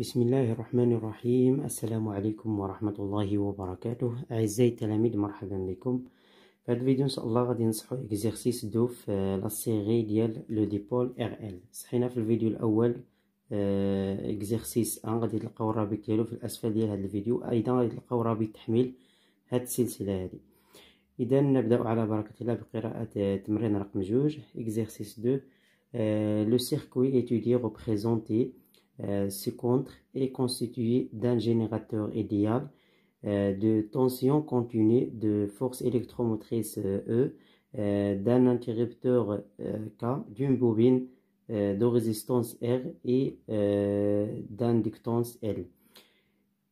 بسم الله الرحمن الرحيم السلام عليكم ورحمة الله وبركاته أعزائي التلاميذ مرحبا بكم في هذا الفيديو إن شاء الله غادي نصحو إكزارسيس دو في لاسيغي ديال لو ديبول ار ال صحينا في الفيديو الأول إكزارسيس أن غادي تلقاو الرابط ديالو في الأسفل ديال هذا الفيديو أيضا غادي تلقاو رابط تحميل هاد السلسلة هادي إذا نبدأ على بركة الله بقراءة تمرين رقم جوج إكزارسيس دو لو سيركوي إتيدي représenté Euh, ce contre est constitué d'un générateur idéal euh, de tension continue de force électromotrice euh, E, d'un interrupteur K, d'une bobine de résistance R et d'inductance L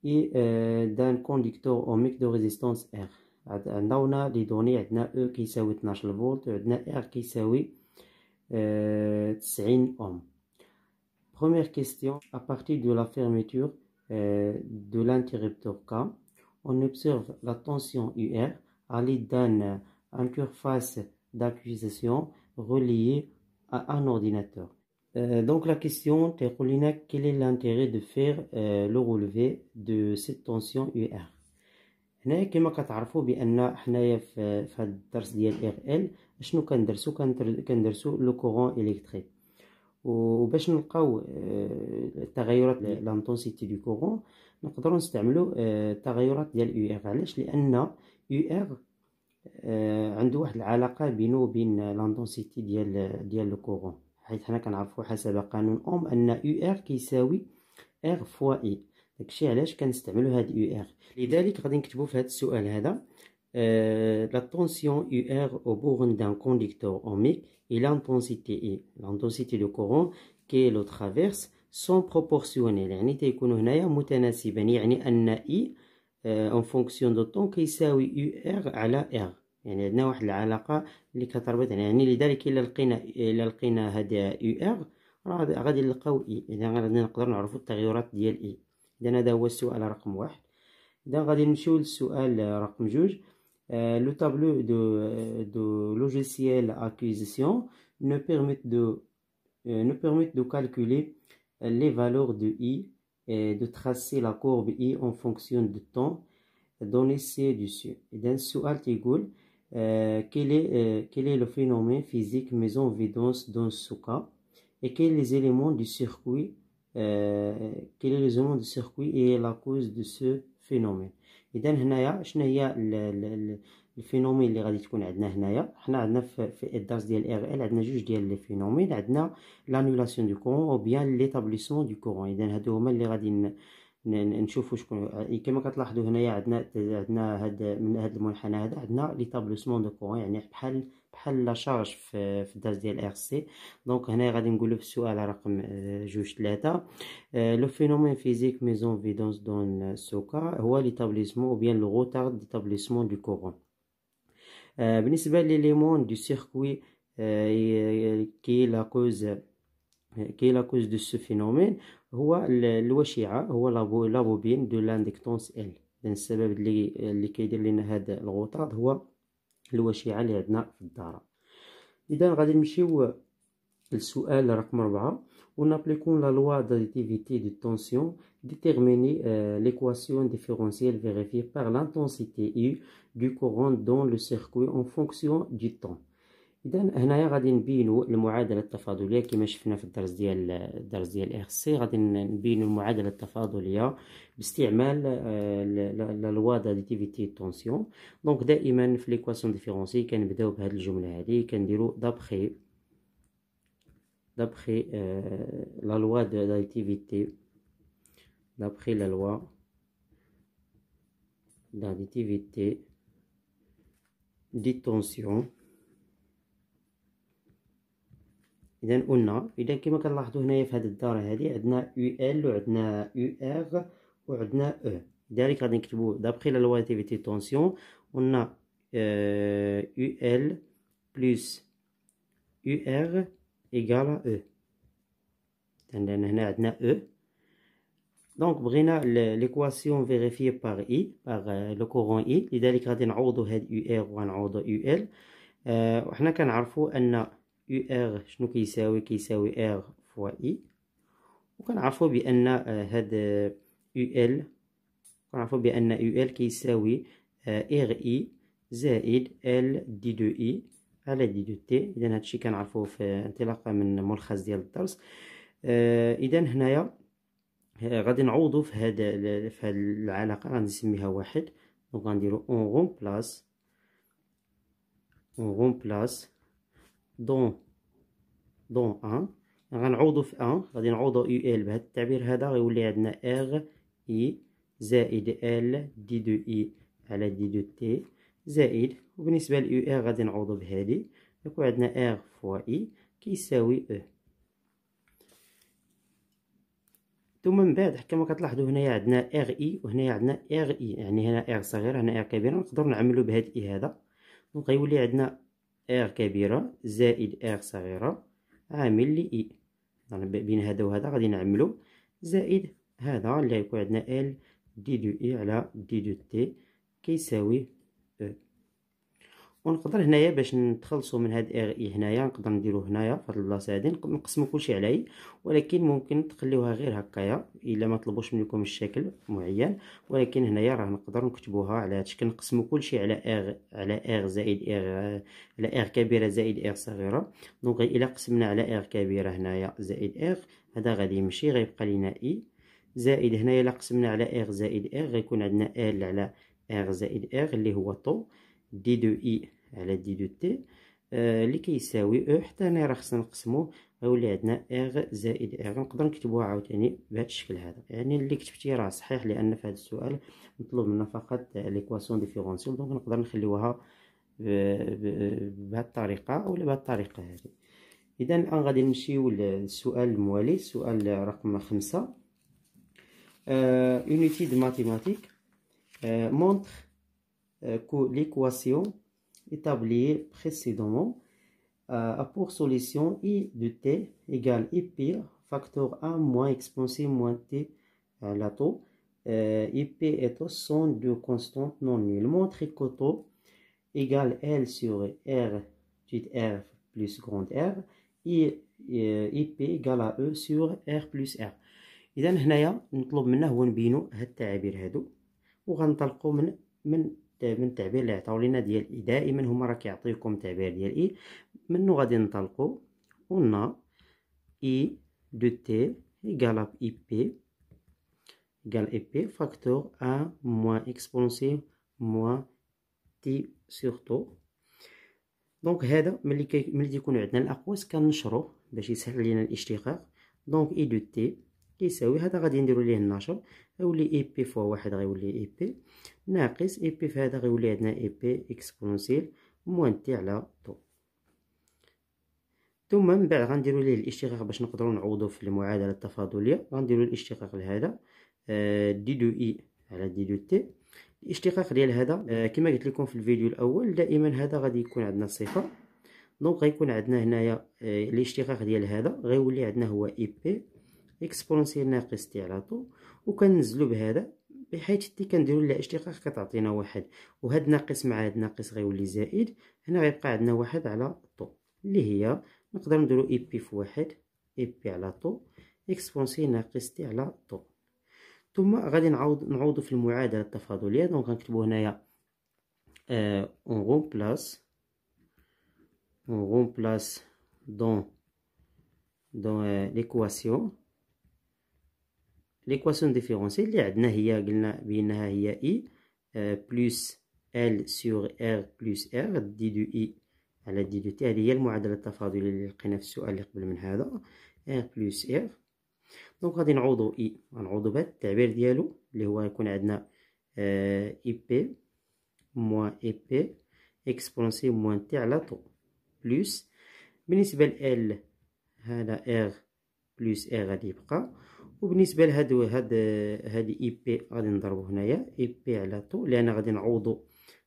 et d'un conducteur ohmique de résistance R. on a les données E qui او à 12 فولت qui qui de 90 ohms. Première question, à partir de la fermeture euh, de l'interrupteur K, on observe la tension UR à l'aide d'une interface d'acquisition reliée à un ordinateur. Euh, donc la question, Terolina, quel est l'intérêt de faire euh, le relevé de cette tension UR وباش نلقاو آه، التغيرات لانتونسيتي دو كورون نقدروا نستعملوا آه، التغيرات ديال يو ار علاش لان يو ار آه، عنده واحد العلاقه بينه وبين لانتونسيتي ديال ديال لو كورون حيت حنا كنعرفوا حسب قانون اوم ان يو ار كيساوي ار فوا اي داكشي علاش كنستعملوا هاد يو ار لذلك غادي نكتبوا في هاد السؤال هذا لا طونسيون يو ار او بورن دان كونديكتور اوميك et l'intensité et l'intensité du courant كي لو ترافيرس سون بروبورسيونيل يعني تيكونوا هنايا متناسبين يعني ان اي اون فونكسيون دو طون كيساوي يو ار على ار يعني عندنا واحد العلاقه اللي كتربط يعني لذلك الا لقينا الا لقينا هذا يو ار راه غادي نلقاو اي اذا غادي نقدر نعرفوا التغيرات ديال اي اذا هذا هو السؤال رقم واحد اذا غادي نمشيو للسؤال رقم جوج Euh, le tableau de, euh, logiciel acquisition nous permet de, euh, de calculer les valeurs de i et de tracer la courbe i en fonction du temps donné ci-dessus. Et dans égale, euh, quel, est, quel est le phénomène physique maison en évidence dans ce cas et quels les éléments du circuit, quels les éléments du circuit et la cause de ce فينومين اذا هنايا شنو هي الفينومين اللي غادي تكون عندنا هنايا حنا عندنا في الداس ديال ار ال عندنا جوج ديال لي فينومين عندنا لانولاسيون دو كورون او بيان ليتابليسمون دو كورون اذا هادو هما اللي غادي نشوفوا شكون كما كتلاحظوا هنايا عندنا عندنا هاد من هاد المنحنى هذا عندنا ليتابليسمون دو كورون يعني بحال بحال لا شارج في في الدرس ديال ار سي دونك هنا غادي نقولو في السؤال رقم آه، جوج ثلاثة لو فينومين فيزيك ميزون فيدونس دون سوكا هو ليتابليسمون او بيان لو روتار ديتابليسمون دو كورون بالنسبة لليمون دو سيركوي كي لا كوز كي لا كوز دو سو فينومين هو الوشيعة هو لابوبين دو لاندكتونس ال السبب اللي اللي كيدير لنا هذا الغوطاد هو الوشيعة اللي عندنا في الدارة le غادي نمشيو للسؤال رقم Nous appliquons la loi d'additivité de tension déterminer euh, l'équation différentielle vérifiée par l'intensité U du courant dans le circuit en fonction du temps. اذا هنايا غادي نبينو المعادله التفاضليه كما شفنا في الدرس ديال الدرس ديال اكس سي غادي نبينو المعادله التفاضليه باستعمال الوادا آه، ديتيفيتي طونسيون دونك دائما في ليكواسيون ديفيرونسي كنبداو بهاد الجمله هادي كنديرو دابخي دابخي آه، لا لوا دو ديتيفيتي دابخي لا لوا d'additivité des tensions اذا قلنا اذا كما كنلاحظوا هنايا في هذه الدار هذه عندنا يو ال وعندنا يو ار وعندنا او e. لذلك غادي نكتبوا دابخي لا لواتيفيتي طونسيون قلنا يو ال بلس يو ار ايغال او عندنا هنا عندنا او e. دونك بغينا ليكواسيون فيريفي بار اي بار لو كورون اي لذلك غادي نعوضوا هاد يو ار ونعوضوا يو ال آه، وحنا كنعرفوا ان او ار شنو كيساوي كيساوي ار فوا اي وكنعرفوا بان آه، هاد او آه، ال كنعرفوا بان او ال كيساوي ار آه، اي زائد ال دي دو اي على دي دو تي اذا هادشي كنعرفوه في انطلاقا من ملخص ديال الدرس اذا هنايا غادي نعوضو في هاد في هاد العلاقه غادي نسميها واحد دونك غنديرو اون بلاص اون بلاص دون دون ان غنعوضو في ان غادي نعوضو يو ال بهاد التعبير هذا غيولي عندنا ار اي زائد ال دي دو اي على دي دو تي زائد وبالنسبه ليو ار غادي نعوضو بهادي يكون عندنا ار فوا اي كيساوي او ثم من بعد كما كتلاحظوا هنايا عندنا ار اي وهنايا عندنا ار اي يعني هنا ار صغير هنا ار كبير نقدر نعملو بهاد اي هذا دونك غيولي عندنا R كبيرة زائد R صغيرة عامل لي اي e. يعني بين هذا وهذا غادي نعملو زائد هذا اللي غيكون عندنا L دي دو اي على دي دو تي كيساوي ونقدر هنايا باش نتخلصوا من هاد اي هنايا نقدر نديرو هنايا في هاد البلاصه هادي نقسمو كلشي اي ولكن ممكن تخليوها غير هكايا الا ما طلبوش منكم الشكل معين ولكن هنايا راه نقدر نكتبوها على هاد الشكل نقسمو كلشي على اغ على اغ زائد اغ على اغ كبيره زائد اغ صغيره دونك الا قسمنا على اغ كبيره هنايا زائد اغ هذا غادي يمشي غيبقى لينا اي زائد هنايا الا قسمنا على اغ زائد اغ غيكون عندنا ال على اغ زائد اغ اللي هو طو دي دو اي على دي دو تي اللي كيساوي او حتى انا راه خصنا نقسمو غيولي عندنا اغ زائد اغ نقدر نكتبوها عاوتاني بهذا الشكل هذا يعني اللي كتبتي راه صحيح لان في هذا السؤال مطلوب منا فقط ليكواسيون ديفيرونسيال دونك نقدر نخليوها بهذه الطريقه ولا بهذه الطريقه هذه اذا الان غادي نمشيو للسؤال الموالي السؤال رقم خمسة اونيتي دو ماتيماتيك مونتر que euh, l'équation établie précédemment euh, a pour solution I de t égale IP facteur A moins exponentiel moins t euh, la taux. est et deux constantes non nulle Montre que égale L sur R r plus grande R et IP égale à E sur R plus R. هنايا نطلب منه هو نبينو من التعبير اللي عطاو لينا ديال اي دائما هما راه كيعطيكم تعبير ديال اي منو غادي نطلقو قلنا اي دو تي ايغال اي بي ايكال اي بي فاكتور ا موان اكسبونسيف موان تي سورتو دونك هذا ملي كي ملي تيكون عندنا الاقواس كنشرو باش يسهل لينا الاشتقاق دونك اي دو تي كيساوي هذا غادي نديرو ليه النشر غيولي اي بي فوا واحد غيولي اي بي ناقص اي بي في هذا غيولي عندنا اي بي اكسبونسيل موان تي على طو ثم من بعد غنديرو ليه الاشتقاق باش نقدروا نعوضو في المعادله التفاضليه غنديرو الاشتقاق لهذا دي آه، دو اي e على دي دو تي الاشتقاق ديال هذا آه، كما قلت لكم في الفيديو الاول دائما هذا غادي يكون عندنا صفر دونك غيكون عندنا هنايا آه، الاشتقاق ديال هذا غيولي عندنا هو اي بي اكسبونسيل ناقص تي على طو وكنزلو بهذا بحيث تي كنديرو اشتقاق كتعطينا واحد وهاد ناقص مع هاد ناقص غيولي زائد هنا غيبقى عندنا واحد على طو اللي هي نقدر نديرو اي بي في واحد اي بي على طو اكسبونسي ناقص تي على طو ثم غادي نعوض نعوضو في المعادله التفاضليه دونك غنكتبو هنايا اون رومبلاس اون remplace دون دون euh, ليكواسيون ليكواسيون ديفيرونسيال اللي عندنا هي قلنا بانها هي اي بلس ال سور ار بلس ار دي دو اي على دي دو تي هذه هي المعادله التفاضليه اللي لقينا في السؤال اللي قبل من هذا ار بلس ار دونك غادي نعوضو اي غنعوضو بهذا التعبير ديالو اللي هو يكون عندنا اي بي موان اي بي اكسبونسي موان تي على طو بلس بالنسبه ل ال هذا ار بلس ار غادي يبقى وبالنسبه لهاد هاد هاد اي بي غادي نضربو هنايا اي بي على طو لان غادي نعوضو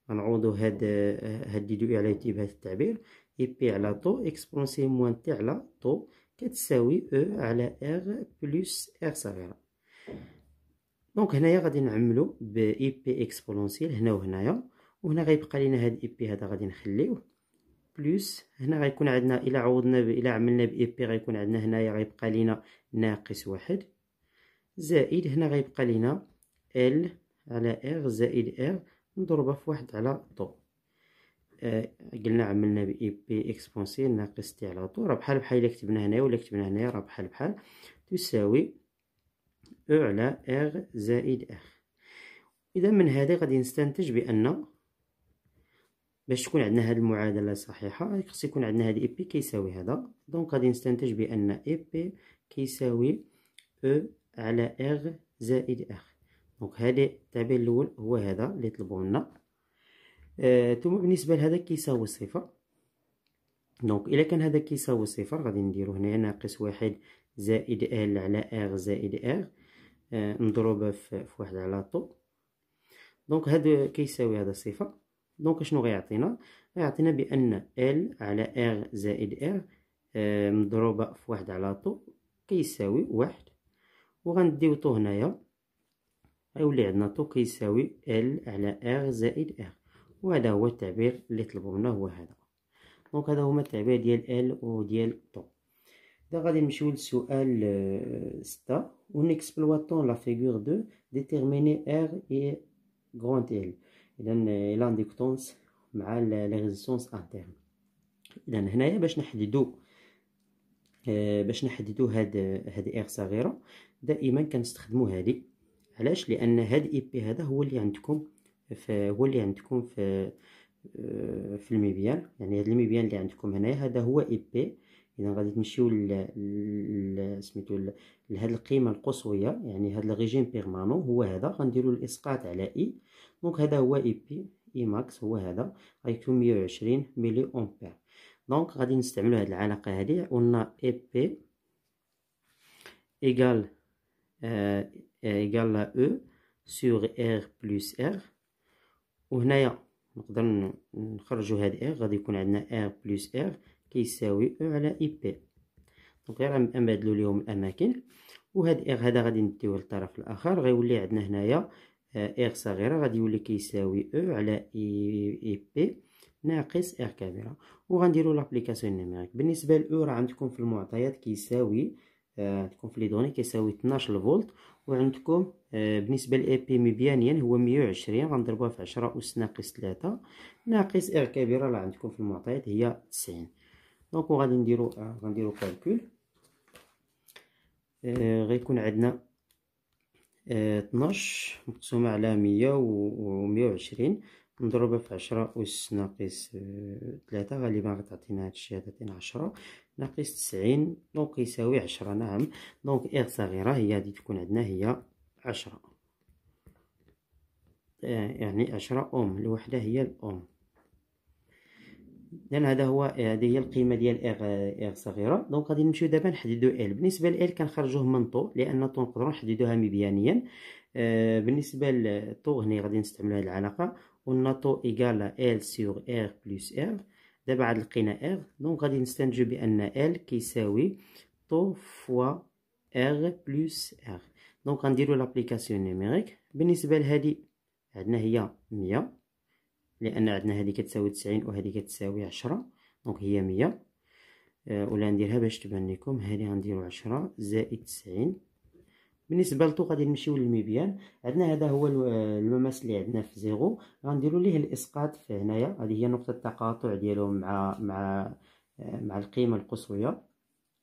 غنعوضو هاد هاد دي دو على انتباه التعبير اي بي على طو اكسبونسي موان تي على طو كتساوي او على ار بلس ار صغيره دونك هنايا غادي نعملو اي بي اكسبونسيال هنا وهنايا وهنا غيبقى لينا هاد اي بي هذا غادي نخليوه بلس هنا غيكون عندنا الى عوضنا الى عملنا اي بي غيكون عندنا هنايا غيبقى لينا ناقص واحد زائد هنا غيبقى لينا ال على ار زائد ار نضربها في واحد على طو آه، قلنا عملنا اي بي اكسبونسيال ناقص تي على طو راه بحال بحال الا كتبنا هنايا ولا كتبنا هنايا راه بحال بحال تساوي او e على ار زائد ار اذا من هذه غادي نستنتج بان باش تكون عندنا هذه المعادله صحيحه خص يكون عندنا هذه اي بي كيساوي هذا دونك غادي نستنتج بان اي بي كيساوي او e على اغ زائد اغ دونك هذا التعبير الاول هو هذا اللي طلبوه لنا آه ثم بالنسبه لهذا كيساوي صفر دونك الا كان هذا كيساوي صفر غادي نديرو هنايا ناقص واحد زائد ال على اغ زائد اغ آه مضروبه في واحد على طو دونك هذا كيساوي هذا صفر دونك شنو غيعطينا غيعطينا بان ال على ار زائد ار آه، مضروبه في واحد على طو كيساوي واحد وغنديو طو هنايا غيولي عندنا طو كيساوي ال على ار زائد ار وهذا هو التعبير اللي طلبوا منا هو هذا دونك هذا هما التعبير ديال ال وديال طو دابا غادي نمشيو للسؤال آه، ستة اون اكسبلواتون لا فيغور دو ديتيرميني ار اي غون ال اذا لانديكتونس مع لي ريزيستونس انترن اذا هنايا باش نحددو آه، باش نحددو هاد هاد ار صغيره دائما كنستخدمو هذه علاش لان هاد اي بي هذا هو اللي عندكم في هو اللي عندكم آه، في في الميبيان يعني هاد الميبيان اللي عندكم هنايا هذا هو اي بي اذا غادي تمشيو ل سميتو لهاد القيمه القصويه يعني هاد الريجيم بيرمانو هو هذا غنديرو الاسقاط على اي دونك هذا هو اي بي اي ماكس هو هذا غيكون 120 ملي امبير دونك غادي نستعملو هاد العلاقه هادي قلنا اي بي ايكال ايجال ا او سور ار بلس ار وهنايا نقدر نخرجو هاد ار غادي يكون عندنا ار بلس ار كيساوي او e على اي بي دونك غير نبدلو ليهم الاماكن وهاد ار هذا غادي نديوه للطرف الاخر غيولي عندنا هنايا ار آه، صغيره غادي يولي كيساوي او e على اي بي ناقص ار كبيره وغنديرو لابليكاسيون نيميريك بالنسبه لاو e، راه عندكم في المعطيات كيساوي عندكم آه، في لي دوني كيساوي 12 فولت وعندكم آه، بالنسبه لاي بي مبيانيا هو 120 غنضربوها في 10 اس ناقص 3 ناقص ار كبيره اللي عندكم في المعطيات هي 90 دونك غادي نديرو آه، غنديرو كالكول غيكون عندنا 12 مقسومه على 100 و 120 مضروبة في عشرة أس ناقص تلاتة آه، غالبا غتعطينا هادشي غتعطينا عشرة ناقص تسعين دونك يساوي عشرة نعم دونك إغ صغيرة هي غادي تكون عندنا هي عشرة آه، يعني عشرة أوم الوحدة هي الأوم لان هذا هو آه، هذه هي القيمه ديال اغ اغ صغيره دونك غادي نمشيو دابا نحددو ال بالنسبه لال كنخرجوه من طو لان طو نقدروا نحددوها مبيانيا بالنسبه للطو هنا غادي نستعملوا هذه العلاقه والناتو إيكالا ال سيغ ار بلس ار دابا عاد لقينا ار دونك غادي نستنتجو بأن ال كيساوي طو فوا ار بلس ار دونك غنديرو لابليكاسيون نيميريك بالنسبة لهادي عندنا هي مية لأن عندنا هادي كتساوي تسعين وهادي كتساوي عشرة دونك هي مية أه ولا نديرها باش تبان ليكم هادي غنديرو عشرة زائد تسعين بالنسبه لطو غادي نمشيو للميبيان عندنا هذا هو المماس اللي عندنا في زيرو غنديروا ليه الاسقاط في هنايا هذه هي نقطه التقاطع ديالو مع مع مع القيمه القصويه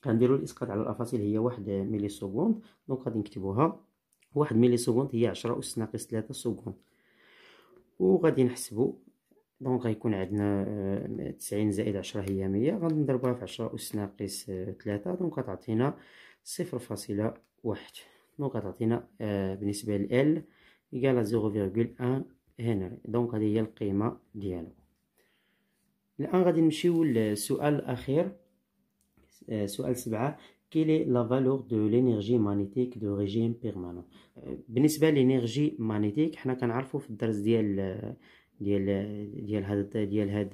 غنديروا الاسقاط على الافاصيل هي واحد ملي سكوند دونك غادي نكتبوها واحد ملي سكوند هي عشرة أس ناقص 3 سكوند وغادي نحسبو دونك غيكون عندنا آه، تسعين زائد عشرة هي مية غادي في عشرة أس ناقص 3 دونك غتعطينا صفر فاصلة واحد دونك غتعطينا بالنسبه ل L ايكال 0.1 هنري دونك هذه هي القيمه ديالو الان غادي نمشيو للسؤال الاخير سؤال سبعة كيلي لا فالور دو لينيرجي مانيتيك دو ريجيم بيرمانون بالنسبه لينيرجي مانيتيك حنا كنعرفوا في الدرس ديال ديال ديال هاد ديال هاد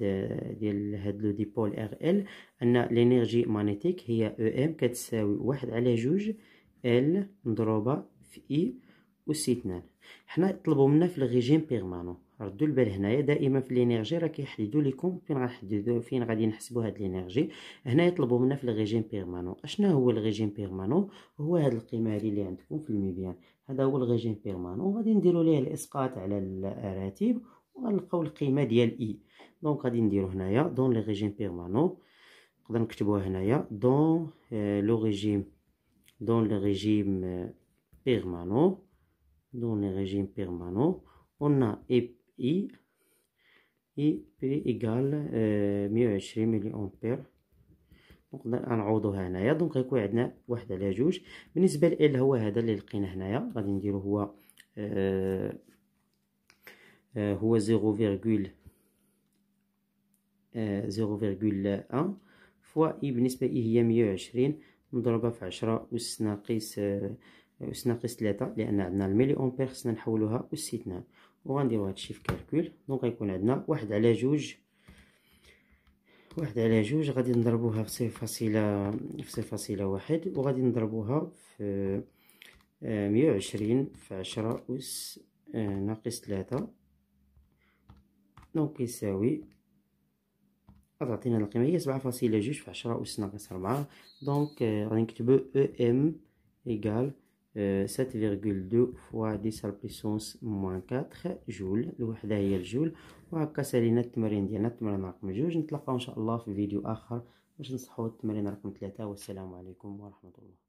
ديال هاد لو ديبول ار ال ان لينيرجي مانيتيك هي او ام كتساوي واحد على جوج ال مضروبه في اي اس 2 حنا يطلبوا منا في الريجيم بيرمانو ردوا البال هنايا دائما في لينيرجي راه كيحددوا لكم فين غنحددوا فين غادي نحسبوا هاد لينيرجي هنا يطلبوا منا في الريجيم بيرمانو اشنا هو الريجيم بيرمانو هو هاد القيمه هذه اللي عندكم في الميديان هذا هو الريجيم بيرمانو وغادي نديروا ليه الاسقاط على الراتب وغنلقاو القيمه ديال اي e. دونك غادي نديرو هنايا دون لي ريجيم بيرمانو نقدر نكتبوها هنايا دون آه، لو ريجيم dans le régime euh, permanent. Dans le régime permanent, on a اي e اي e égale euh, 120 ملي نقدر نعوضو هنايا دونك غيكون عندنا واحد على جوج بالنسبه ل هو هذا اللي لقينا هنايا غادي نديرو هو آه، آه، هو 0,1 آه، فوا اي بالنسبه اي هي 120 مضروبه في عشرة أس ناقص أس آه، ناقص تلاتة لأن عندنا الملي أمبير خصنا نحولوها أس اثنان وغنديرو هادشي في كالكول دونك غيكون عندنا واحد على جوج واحد على جوج غادي نضربوها في 0.1 في 0.1 وغادي نضربوها في آه، مية في عشرة أس آه، ناقص تلاتة دونك يساوي غتعطينا القيمه هي سبعة فاصلة جوج في عشرة أس ناقص ربعة دونك غادي نكتبو او ام ايكال سات فيغكول دو فوا ديس على موان كاتخ جول الوحدة هي الجول وهكا سالينا التمرين ديالنا التمرين رقم جوج نتلاقاو إن شاء الله في فيديو آخر باش نصحو التمرين رقم تلاتة والسلام عليكم ورحمة الله